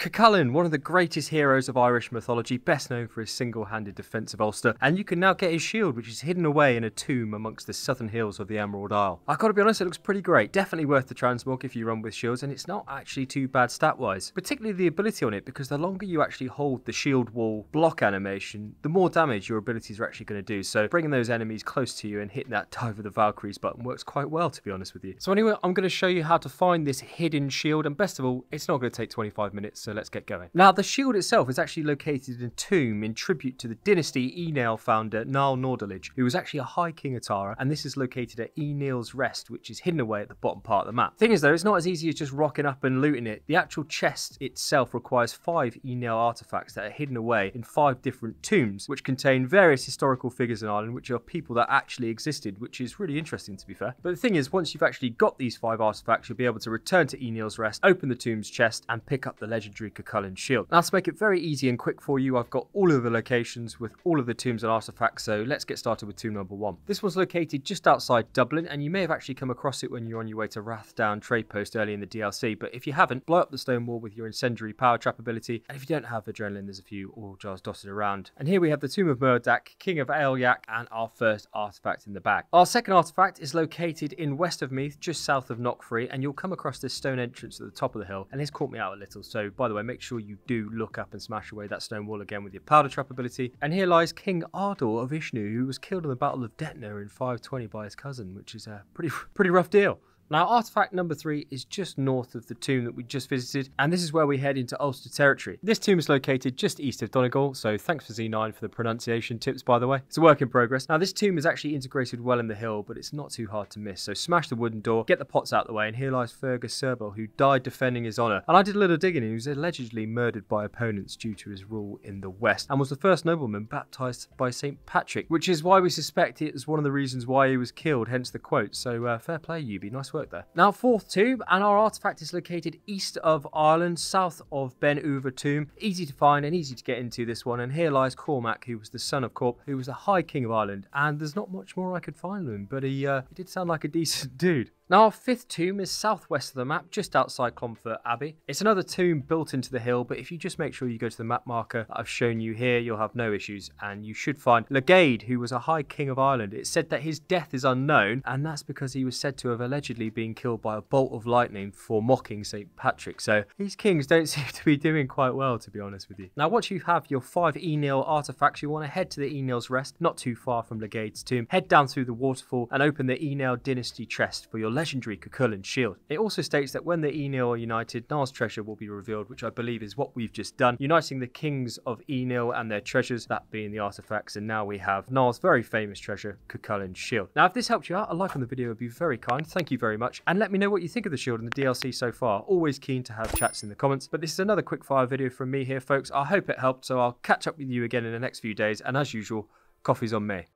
Cucullin, one of the greatest heroes of Irish mythology, best known for his single handed defence of Ulster, and you can now get his shield, which is hidden away in a tomb amongst the southern hills of the Emerald Isle. I gotta be honest, it looks pretty great. Definitely worth the transmog if you run with shields, and it's not actually too bad stat wise, particularly the ability on it, because the longer you actually hold the shield wall block animation, the more damage your abilities are actually going to do. So bringing those enemies close to you and hitting that dive of the Valkyries button works quite well, to be honest with you. So, anyway, I'm going to show you how to find this hidden shield, and best of all, it's not going to take 25 minutes. So so let's get going. Now, the shield itself is actually located in a tomb in tribute to the dynasty Enel founder Niall Nordalich, who was actually a High King of Tara, and this is located at Enel's Rest, which is hidden away at the bottom part of the map. Thing is, though, it's not as easy as just rocking up and looting it. The actual chest itself requires five Enel artifacts that are hidden away in five different tombs, which contain various historical figures in Ireland, which are people that actually existed, which is really interesting to be fair. But the thing is, once you've actually got these five artifacts, you'll be able to return to Enel's Rest, open the tomb's chest, and pick up the legendary Monastery Shield. Now to make it very easy and quick for you, I've got all of the locations with all of the tombs and artifacts, so let's get started with tomb number one. This one's located just outside Dublin, and you may have actually come across it when you're on your way to Rathdown Trade Post early in the DLC, but if you haven't, blow up the stone wall with your incendiary power trap ability, and if you don't have adrenaline, there's a few oil jars dotted around. And here we have the tomb of Murdak, king of Aelyak, and our first artifact in the bag. Our second artifact is located in west of Meath, just south of Knockfree, and you'll come across this stone entrance at the top of the hill, and this caught me out a little, so by the way, make sure you do look up and smash away that stone wall again with your powder trap ability. And here lies King Ardor of Ishnu, who was killed in the Battle of Detna in 520 by his cousin, which is a pretty, pretty rough deal. Now, artifact number three is just north of the tomb that we just visited, and this is where we head into Ulster territory. This tomb is located just east of Donegal, so thanks for Z9 for the pronunciation tips, by the way. It's a work in progress. Now, this tomb is actually integrated well in the hill, but it's not too hard to miss, so smash the wooden door, get the pots out the way, and here lies Fergus Serbel, who died defending his honour. And I did a little digging, he was allegedly murdered by opponents due to his rule in the West, and was the first nobleman baptised by St. Patrick, which is why we suspect it was one of the reasons why he was killed, hence the quote. So, uh, fair play, Yubi, nice work work there. Now, fourth tomb, and our artifact is located east of Ireland, south of Ben Uva tomb. Easy to find and easy to get into this one, and here lies Cormac, who was the son of Corp, who was a High King of Ireland, and there's not much more I could find him, but he, uh, he did sound like a decent dude. Now, our fifth tomb is southwest of the map, just outside Clonfert Abbey. It's another tomb built into the hill, but if you just make sure you go to the map marker that I've shown you here, you'll have no issues, and you should find Legade, who was a High King of Ireland. It's said that his death is unknown, and that's because he was said to have allegedly being killed by a bolt of lightning for mocking St. Patrick. So these kings don't seem to be doing quite well, to be honest with you. Now, once you have your five Enil artifacts, you want to head to the Enil's Rest, not too far from Legade's tomb. Head down through the waterfall and open the Enil Dynasty chest for your legendary Cucullin shield. It also states that when the Enil are united, Nar's treasure will be revealed, which I believe is what we've just done, uniting the kings of Enil and their treasures, that being the artifacts, and now we have Nar's very famous treasure, Cucullin's shield. Now, if this helped you out, a like on the video would be very kind. Thank you very much much. And let me know what you think of The Shield and the DLC so far. Always keen to have chats in the comments. But this is another quick fire video from me here, folks. I hope it helped. So I'll catch up with you again in the next few days. And as usual, coffee's on me.